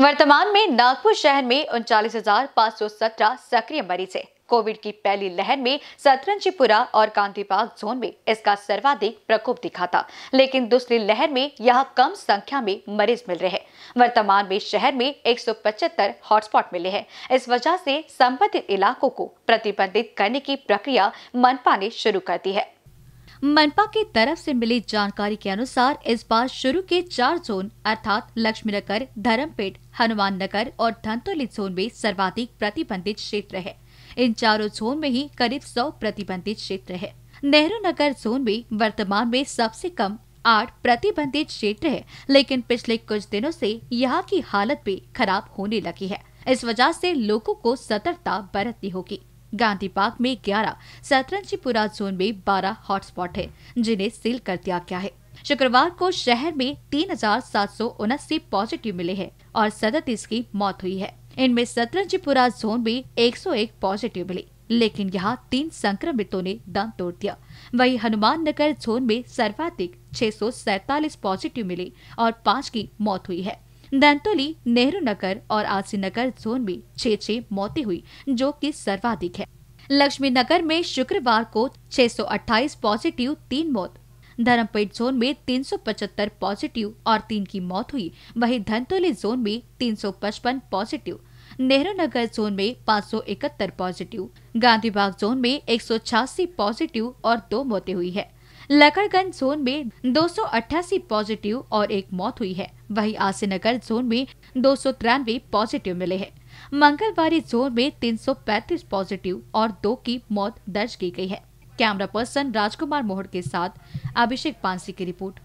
वर्तमान में नागपुर शहर में उनचालीस सक्रिय मरीज है कोविड की पहली लहर में सतरंजीपुरा और कांतिबाग जोन में इसका सर्वाधिक प्रकोप दिखा था लेकिन दूसरी लहर में यहाँ कम संख्या में मरीज मिल रहे हैं वर्तमान में शहर में एक हॉटस्पॉट मिले हैं इस वजह से संबंधित इलाकों को प्रतिबंधित करने की प्रक्रिया मनपा ने शुरू कर दी है मनपा की तरफ से मिली जानकारी के अनुसार इस बार शुरू के चार जोन अर्थात लक्ष्मी नगर धर्मपेट हनुमान नगर और धनतोली जोन में सर्वाधिक प्रतिबंधित क्षेत्र है इन चारों जोन में ही करीब सौ प्रतिबंधित क्षेत्र है नेहरू नगर जोन में वर्तमान में सबसे कम आठ प्रतिबंधित क्षेत्र है लेकिन पिछले कुछ दिनों से यहाँ की हालत भी खराब होने लगी है इस वजह से लोगों को सतर्कता बरतनी होगी गांधी पार्क में 11, पुरा जोन में 12 हॉटस्पॉट है जिन्हें सील कर दिया गया है शुक्रवार को शहर में तीन पॉजिटिव मिले हैं और सदतीस की मौत हुई है इनमें शतरंजपुरा जोन में 101 पॉजिटिव मिले लेकिन यहाँ तीन संक्रमितों ने दम तोड़ दिया वहीं हनुमान नगर जोन में सर्वाधिक छह पॉजिटिव मिले और पाँच की मौत हुई है दंतोली नेहरू नगर और आसी नगर जोन में छह छह मौतें हुई जो कि सर्वाधिक है लक्ष्मी नगर में शुक्रवार को 628 पॉजिटिव तीन मौत धर्मपेट जोन में 375 पॉजिटिव और तीन की मौत हुई वहीं धनतोली जोन में 355 पॉजिटिव नेहरू नगर जोन में 571 पॉजिटिव गांधीबाग जोन में एक पॉजिटिव और दो मौतें हुई है लकड़गंज जोन में दो पॉजिटिव और एक मौत हुई है वहीं आसीनगर जोन में दो पॉजिटिव मिले हैं मंगलवारी जोन में 335 पॉजिटिव और दो की मौत दर्ज की गई है कैमरा पर्सन राजकुमार मोहड़ के साथ अभिषेक पांसी की रिपोर्ट